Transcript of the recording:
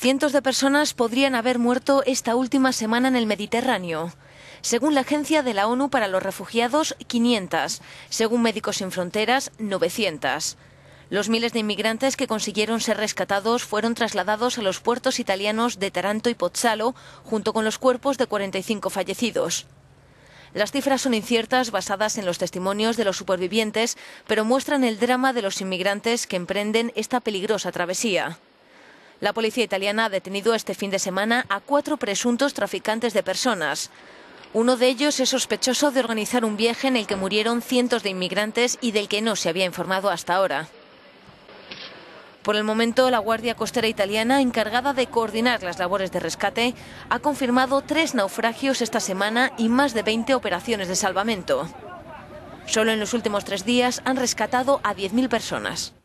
Cientos de personas podrían haber muerto esta última semana en el Mediterráneo. Según la Agencia de la ONU para los Refugiados, 500. Según Médicos Sin Fronteras, 900. Los miles de inmigrantes que consiguieron ser rescatados fueron trasladados a los puertos italianos de Taranto y Pozzalo, junto con los cuerpos de 45 fallecidos. Las cifras son inciertas basadas en los testimonios de los supervivientes, pero muestran el drama de los inmigrantes que emprenden esta peligrosa travesía. La policía italiana ha detenido este fin de semana a cuatro presuntos traficantes de personas. Uno de ellos es sospechoso de organizar un viaje en el que murieron cientos de inmigrantes y del que no se había informado hasta ahora. Por el momento, la Guardia Costera Italiana, encargada de coordinar las labores de rescate, ha confirmado tres naufragios esta semana y más de 20 operaciones de salvamento. Solo en los últimos tres días han rescatado a 10.000 personas.